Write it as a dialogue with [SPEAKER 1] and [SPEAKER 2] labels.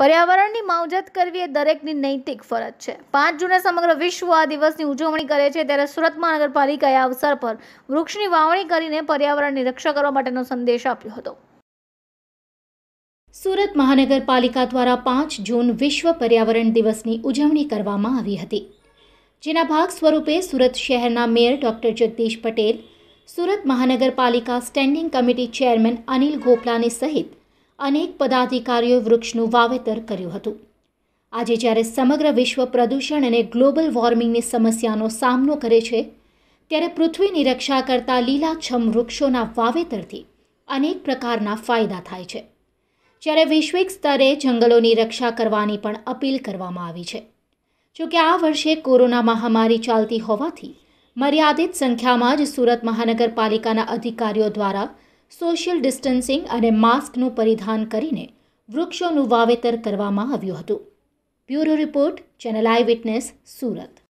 [SPEAKER 1] પર્યાવરણની માવજત કરવી એ દરેકની નૈતિક ફરજ છે પાંચ જૂને સમગ્ર વિશ્વ આ દિવસની ઉજવણી કરે છે ત્યારે સુરત મહાનગરપાલિકાએ આ અવસર પર વૃક્ષની વાવણી કરીને પર્યાવરણની રક્ષા કરવા માટેનો સંદેશ આપ્યો હતો
[SPEAKER 2] સુરત મહાનગરપાલિકા દ્વારા પાંચ જૂન વિશ્વ પર્યાવરણ દિવસની ઉજવણી કરવામાં આવી હતી જેના ભાગ સ્વરૂપે સુરત શહેરના મેયર ડોક્ટર જગદીશ પટેલ સુરત મહાનગરપાલિકા standing committee chairman Anil Gopalani સહિત અનેક પદાધિકારીઓએ વૃક્ષનું વાવેતર કર્યું હતું આજે જ્યારે સમગ્ર વિશ્વ પ્રદૂષણ અને ગ્લોબલ વોર્મિંગની સમસ્યાનો સામનો કરે છે ત્યારે પૃથ્વીની રક્ષા કરતા લીલાછમ વૃક્ષોના વાવેતરથી અનેક પ્રકારના ફાયદા થાય છે જ્યારે વૈશ્વિક સ્તરે જંગલોની રક્ષા કરવાની પણ અપીલ કરવામાં આવી છે જોકે આ વર્ષે કોરોના મહામારી ચાલતી હોવાથી મર્યાદિત સંખ્યામાં જ સુરત મહાનગરપાલિકાના અધિકારીઓ દ્વારા સોશિયલ ડિસ્ટન્સિંગ અને માસ્કનું પરિધાન કરીને વૃક્ષોનું વાવેતર કરવામાં આવ્યું હતું bureau report channel I witness Surat